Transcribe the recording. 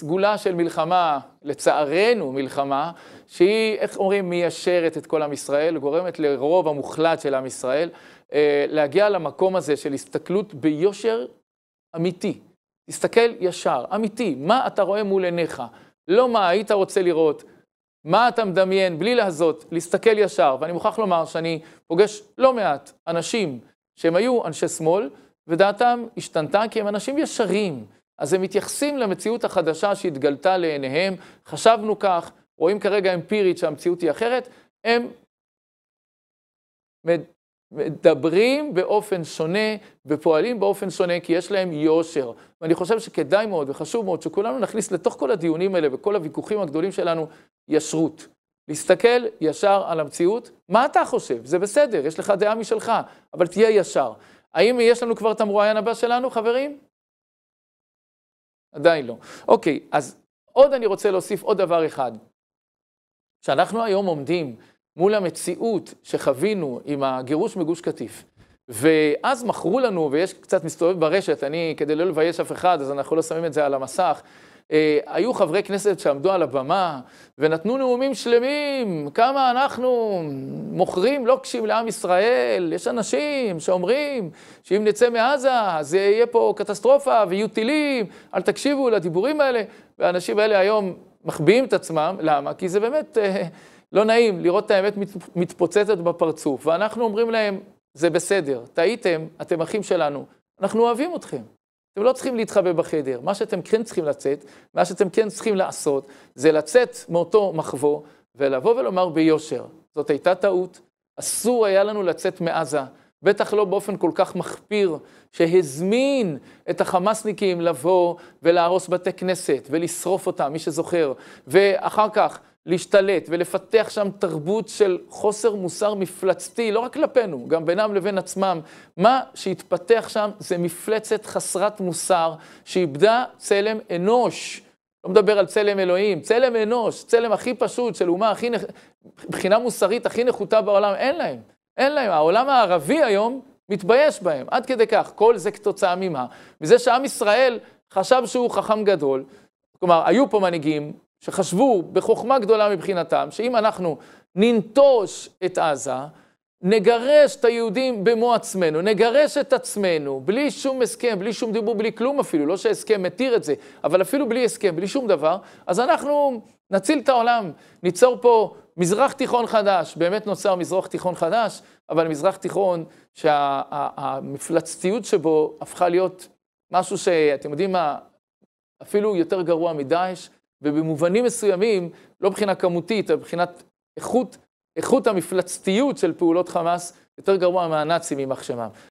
סגולה של מלחמה, לצערנו מלחמה, שהיא, איך אומרים, מיישרת את כל עם ישראל, גורמת לרוב המוחלט של עם ישראל אה, להגיע למקום הזה של הסתכלות ביושר אמיתי. תסתכל ישר, אמיתי, מה אתה רואה מול עיניך, לא מה היית רוצה לראות, מה אתה מדמיין, בלי להזות, להסתכל ישר. ואני מוכרח לומר שאני פוגש לא מעט אנשים שהם היו אנשי שמאל, ודעתם השתנתה כי הם אנשים ישרים. אז הם מתייחסים למציאות החדשה שהתגלתה לעיניהם, חשבנו כך, רואים כרגע אמפירית שהמציאות היא אחרת, הם מדברים באופן שונה ופועלים באופן שונה, כי יש להם יושר. ואני חושב שכדאי מאוד וחשוב מאוד שכולנו נכניס לתוך כל הדיונים האלה וכל הוויכוחים הגדולים שלנו ישרות. להסתכל ישר על המציאות, מה אתה חושב? זה בסדר, יש לך דעה משלך, אבל תהיה ישר. האם יש לנו כבר את המרואיין הבא שלנו, חברים? עדיין לא. אוקיי, אז עוד אני רוצה להוסיף עוד דבר אחד. כשאנחנו היום עומדים מול המציאות שחווינו עם הגירוש מגוש קטיף, ואז מכרו לנו, ויש קצת מסתובב ברשת, אני, כדי לא לבייש אף אחד, אז אנחנו לא שמים את זה על המסך, אה, היו חברי כנסת שעמדו על הבמה ונתנו נאומים שלמים, כמה אנחנו מוכרים לוקשים לא לעם ישראל, יש אנשים שאומרים שאם נצא מעזה זה יהיה פה קטסטרופה ויהיו טילים, אל תקשיבו לדיבורים האלה, והאנשים האלה היום מחביאים את עצמם, למה? כי זה באמת אה, לא נעים לראות את האמת מתפוצצת בפרצוף, ואנחנו אומרים להם, זה בסדר, טעיתם, אתם אחים שלנו, אנחנו אוהבים אתכם. אתם לא צריכים להתחבא בחדר. מה שאתם כן צריכים לצאת, מה שאתם כן צריכים לעשות, זה לצאת מאותו מחבוא ולבוא ולומר ביושר. זאת הייתה טעות, אסור היה לנו לצאת מעזה. בטח לא באופן כל כך מחפיר, שהזמין את החמאסניקים לבוא ולהרוס בתי כנסת ולשרוף אותם, מי שזוכר, ואחר כך להשתלט ולפתח שם תרבות של חוסר מוסר מפלצתי, לא רק כלפינו, גם בינם לבין עצמם. מה שהתפתח שם זה מפלצת חסרת מוסר, שאיבדה צלם אנוש. לא מדבר על צלם אלוהים, צלם אנוש, צלם הכי פשוט של אומה הכי, נח... מבחינה מוסרית הכי נחותה בעולם, אין להם, אין להם. העולם הערבי היום מתבייש בהם, עד כדי כך. כל זה כתוצאה ממה? מזה שעם ישראל חשב שהוא חכם גדול, כלומר, היו פה מנהיגים, שחשבו בחוכמה גדולה מבחינתם, שאם אנחנו ננטוש את עזה, נגרש את היהודים במו עצמנו, נגרש את עצמנו, בלי שום הסכם, בלי שום דיבור, בלי כלום אפילו, לא שההסכם מתיר את זה, אבל אפילו בלי הסכם, בלי שום דבר, אז אנחנו נציל את העולם, ניצור פה מזרח תיכון חדש, באמת נוצר מזרח תיכון חדש, אבל מזרח תיכון שהמפלצתיות שה, שבו הפכה להיות משהו שאתם יודעים מה, אפילו יותר גרוע מדאעש, ובמובנים מסוימים, לא מבחינה כמותית, אלא מבחינת איכות, איכות המפלצתיות של פעולות חמאס, יותר גרוע מהנאצים יימח שמם.